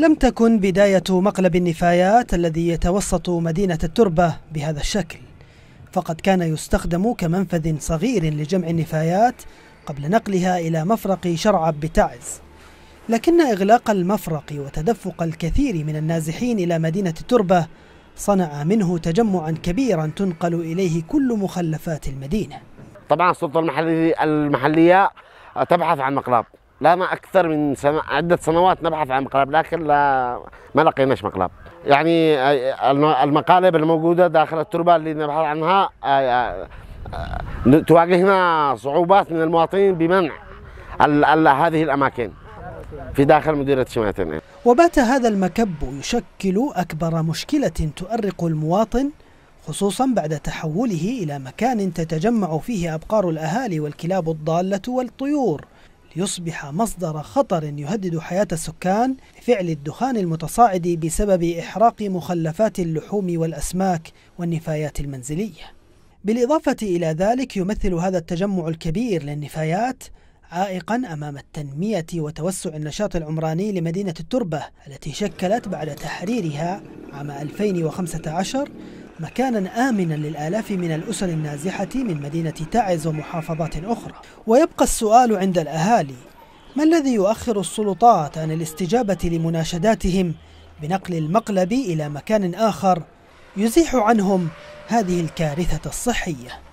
لم تكن بداية مقلب النفايات الذي يتوسط مدينة التربة بهذا الشكل فقد كان يستخدم كمنفذ صغير لجمع النفايات قبل نقلها إلى مفرق شرعب بتعز لكن إغلاق المفرق وتدفق الكثير من النازحين إلى مدينة التربة صنع منه تجمعا كبيرا تنقل إليه كل مخلفات المدينة طبعا السلطة المحلية, تبحث عن مقلاب لنا اكثر من سنة عده سنوات نبحث عن مقلب لكن لا ما لقيناش مقلب يعني المقالب الموجوده داخل التربه اللي نبحث عنها تواجهنا صعوبات من المواطنين بمنع هذه الاماكن في داخل مديرية شمال وبات هذا المكب يشكل أكبر مشكلة تؤرق المواطن خصوصا بعد تحوله إلى مكان تتجمع فيه أبقار الأهالي والكلاب الضالة والطيور ليصبح مصدر خطر يهدد حياة السكان بفعل الدخان المتصاعد بسبب إحراق مخلفات اللحوم والأسماك والنفايات المنزلية. بالإضافة إلى ذلك يمثل هذا التجمع الكبير للنفايات عائقا أمام التنمية وتوسع النشاط العمراني لمدينة التربة التي شكلت بعد تحريرها عام 2015 مكانا آمنا للآلاف من الأسر النازحة من مدينة تعز ومحافظات أخرى ويبقى السؤال عند الأهالي ما الذي يؤخر السلطات عن الاستجابة لمناشداتهم بنقل المقلب إلى مكان آخر يزيح عنهم هذه الكارثة الصحية